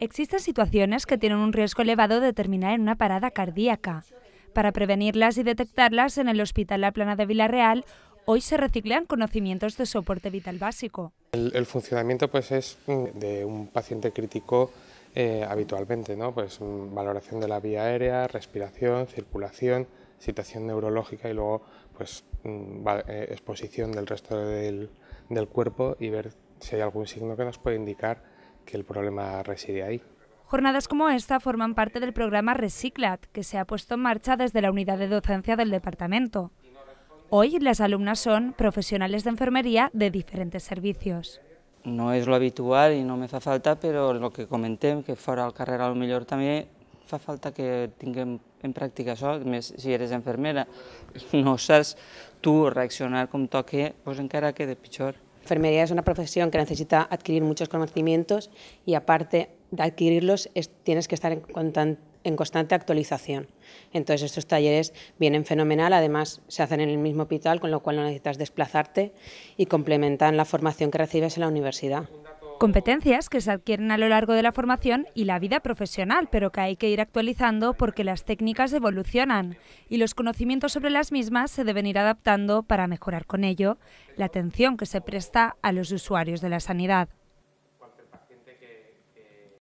Existen situaciones que tienen un riesgo elevado de terminar en una parada cardíaca. Para prevenirlas y detectarlas, en el Hospital La Plana de Villarreal hoy se reciclan conocimientos de soporte vital básico. El, funcionamiento pues, es mm, de un paciente crítico eh, habitualmente, ¿no? pues, mm, valoración de la vía aérea, respiración, circulación, situación neurológica y luego pues, mm, eh, exposición del resto del, del cuerpo y ver si hay algún signo que nos puede indicar que el problema reside ahí. Jornadas como esta forman parte del programa Reciclat, que se ha puesto en marcha desde la unidad de docencia del departamento. Hoy las alumnas son profesionales de enfermería de diferentes servicios. No es lo habitual y no me hace falta, pero lo que comenté, que fora al ...a lo mejor también hace falta que tengan en práctica... ...eso, si eres enfermera, no sabes tú reaccionar con toque, ...pues encara de pichor enfermería es una profesión que necesita adquirir muchos conocimientos y aparte de adquirirlos tienes que estar en, constante actualización. Entonces estos talleres vienen fenomenal, además se hacen en el mismo hospital, con lo cual no necesitas desplazarte y complementan la formación que recibes en la universidad. Competencias que se adquieren a lo largo de la formación y la vida profesional, pero que hay que ir actualizando porque las técnicas evolucionan y los conocimientos sobre las mismas se deben ir adaptando para mejorar con ello la atención que se presta a los usuarios de la sanidad.